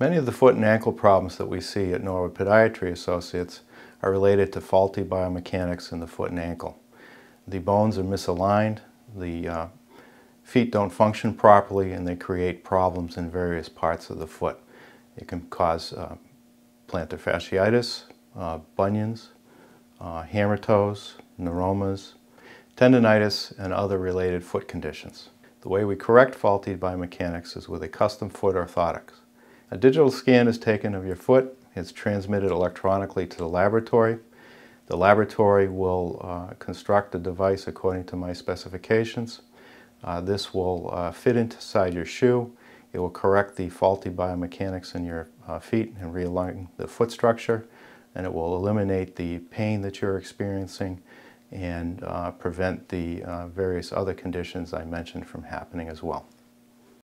Many of the foot and ankle problems that we see at Norwood Podiatry Associates are related to faulty biomechanics in the foot and ankle. The bones are misaligned, the uh, feet don't function properly, and they create problems in various parts of the foot. It can cause uh, plantar fasciitis, uh, bunions, uh, hammer toes, neuromas, tendonitis, and other related foot conditions. The way we correct faulty biomechanics is with a custom foot orthotics. A digital scan is taken of your foot. It's transmitted electronically to the laboratory. The laboratory will uh, construct a device according to my specifications. Uh, this will uh, fit inside your shoe. It will correct the faulty biomechanics in your uh, feet and realign the foot structure. And it will eliminate the pain that you're experiencing and uh, prevent the uh, various other conditions I mentioned from happening as well.